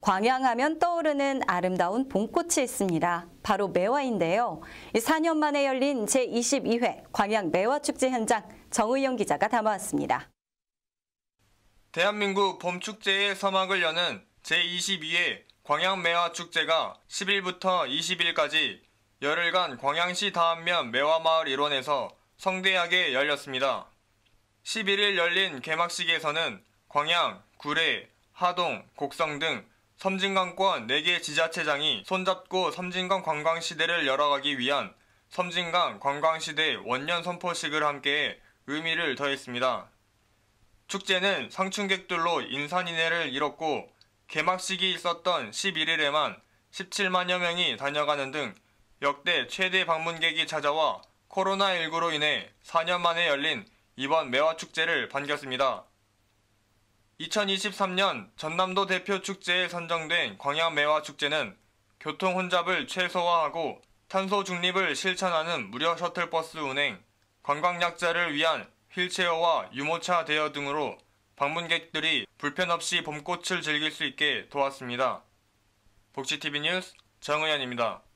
광양하면 떠오르는 아름다운 봄꽃이 있습니다. 바로 매화인데요. 4년 만에 열린 제22회 광양 매화축제 현장 정의영 기자가 담아왔습니다. 대한민국 봄축제의 서막을 여는 제22회 광양 매화축제가 10일부터 20일까지 열흘간 광양시 다안면 매화마을 일원에서 성대하게 열렸습니다. 11일 열린 개막식에서는 광양, 구례, 하동, 곡성 등 섬진강권 4개 지자체장이 손잡고 섬진강 관광시대를 열어가기 위한 섬진강 관광시대 원년 선포식을 함께 의미를 더했습니다. 축제는 상춘객들로 인산인해를 이뤘고 개막식이 있었던 11일에만 17만여 명이 다녀가는 등 역대 최대 방문객이 찾아와 코로나19로 인해 4년 만에 열린 이번 매화축제를 반겼습니다. 2023년 전남도 대표 축제에 선정된 광양매화축제는 교통 혼잡을 최소화하고 탄소 중립을 실천하는 무료 셔틀버스 운행, 관광약자를 위한 휠체어와 유모차 대여 등으로 방문객들이 불편 없이 봄꽃을 즐길 수 있게 도왔습니다. 복지TV 뉴스 정의현입니다.